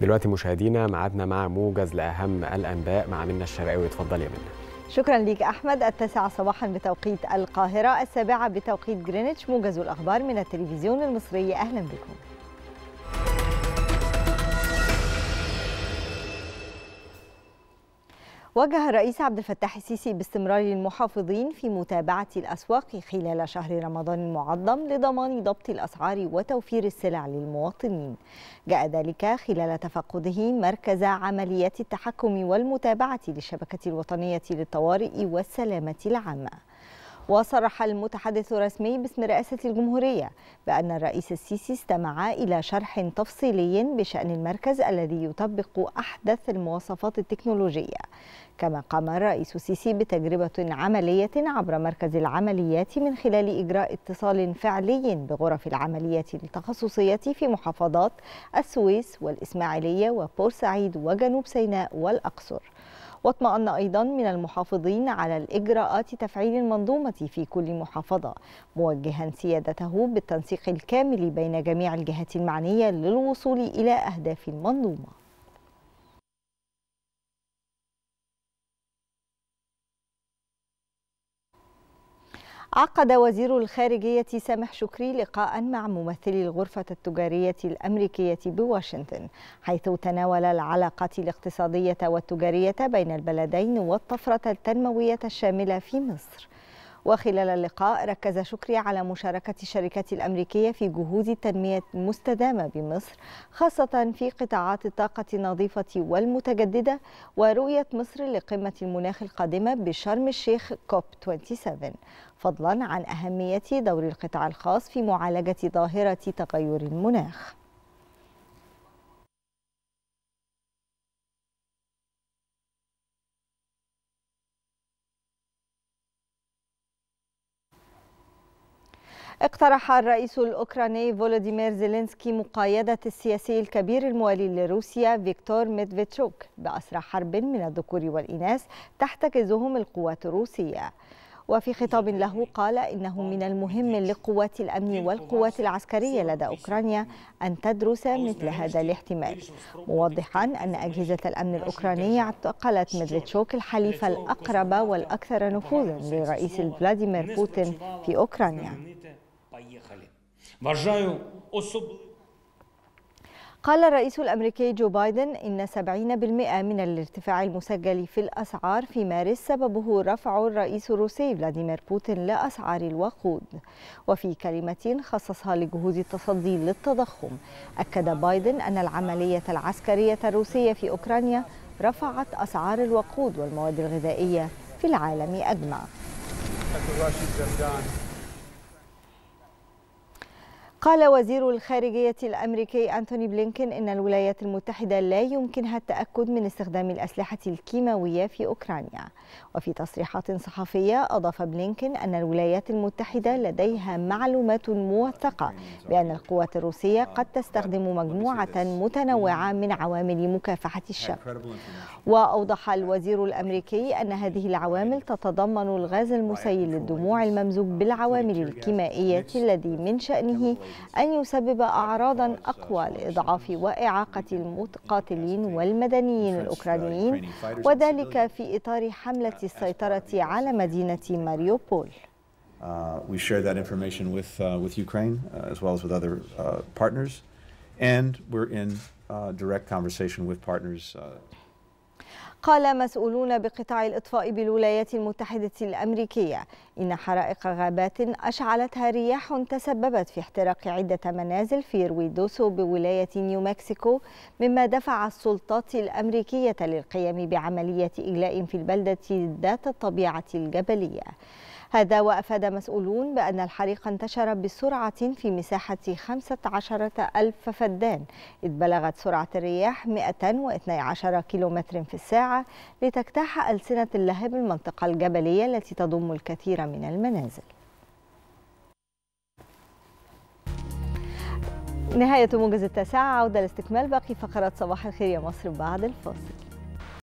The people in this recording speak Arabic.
دلوقتي مشاهدينا معادنا مع موجز لأهم الأنباء مع منى الشرقاوي اتفضل يا منى شكرا لك أحمد التاسعة صباحا بتوقيت القاهرة السابعة بتوقيت جرينتش موجز الأخبار من التلفزيون المصري أهلا بكم وجه الرئيس عبد الفتاح السيسي باستمرار المحافظين في متابعة الأسواق خلال شهر رمضان المعظم لضمان ضبط الأسعار وتوفير السلع للمواطنين جاء ذلك خلال تفقده مركز عمليات التحكم والمتابعة للشبكة الوطنية للطوارئ والسلامة العامة وصرح المتحدث الرسمي باسم رئاسة الجمهورية بأن الرئيس السيسي استمع إلى شرح تفصيلي بشأن المركز الذي يطبق أحدث المواصفات التكنولوجية كما قام الرئيس السيسي بتجربة عملية عبر مركز العمليات من خلال إجراء اتصال فعلي بغرف العمليات التخصصية في محافظات السويس والإسماعيلية وبورسعيد وجنوب سيناء والأقصر واطمأن أيضا من المحافظين على الإجراءات تفعيل المنظومة في كل محافظة موجها سيادته بالتنسيق الكامل بين جميع الجهات المعنية للوصول إلى أهداف المنظومة عقد وزير الخارجية سامح شكري لقاء مع ممثلي الغرفة التجارية الأمريكية بواشنطن حيث تناول العلاقات الاقتصادية والتجارية بين البلدين والطفرة التنموية الشاملة في مصر وخلال اللقاء ركز شكري على مشاركة الشركات الأمريكية في جهود التنمية المستدامة بمصر خاصة في قطاعات الطاقة النظيفة والمتجددة ورؤية مصر لقمة المناخ القادمة بشرم الشيخ كوب 27 فضلا عن أهمية دور القطاع الخاص في معالجة ظاهرة تغير المناخ اقترح الرئيس الأوكراني فولوديمير زيلينسكي مقايدة السياسي الكبير الموالي لروسيا فيكتور ميدفيتشوك بأسرى حرب من الذكور والإناث تحتكزهم القوات الروسية وفي خطاب له قال إنه من المهم لقوات الأمن والقوات العسكرية لدى أوكرانيا أن تدرس مثل هذا الاحتمال موضحا أن أجهزة الأمن الأوكرانية اعتقلت ميدفيتشوك الحليف الأقرب والأكثر نفوذا للرئيس فلاديمير بوتين في أوكرانيا قال الرئيس الأمريكي جو بايدن إن 70% من الارتفاع المسجل في الأسعار في مارس سببه رفع الرئيس الروسي فلاديمير بوتين لأسعار الوقود وفي كلمة خصصها لجهود التصدي للتضخم أكد بايدن أن العملية العسكرية الروسية في أوكرانيا رفعت أسعار الوقود والمواد الغذائية في العالم أجمع قال وزير الخارجية الأمريكي أنتوني بلينكن إن الولايات المتحدة لا يمكنها التأكد من استخدام الأسلحة الكيماوية في أوكرانيا وفي تصريحات صحفية أضاف بلينكن أن الولايات المتحدة لديها معلومات موثقة بأن القوات الروسية قد تستخدم مجموعة متنوعة من عوامل مكافحة الشر وأوضح الوزير الأمريكي أن هذه العوامل تتضمن الغاز المسيل للدموع الممزوج بالعوامل الكيمائية الذي من شأنه أن يسبب أعراضا أقوى لإضعاف وإعاقة المقاتلين والمدنيين الأوكرانيين وذلك في إطار حملة السيطرة على مدينة ماريوبول. Uh, we share that information with, uh, with Ukraine uh, as well as with other partners, and we're in direct conversation with partners. قال مسؤولون بقطاع الإطفاء بالولايات المتحدة الأمريكية إن حرائق غابات أشعلتها رياح تسببت في احتراق عدة منازل في رويدوسو بولاية نيو مكسيكو مما دفع السلطات الأمريكية للقيام بعملية إجلاء في البلدة ذات الطبيعة الجبلية هذا وأفاد مسؤولون بأن الحريق انتشر بسرعة في مساحة 15 ألف فدان إذ بلغت سرعة الرياح 112 كيلومتر في الساعة لتجتاح ألسنة اللهب المنطقة الجبلية التي تضم الكثير من المنازل نهاية موجز التاسعة عودة لاستكمال باقي فقرات صباح الخير يا مصر بعد الفاصل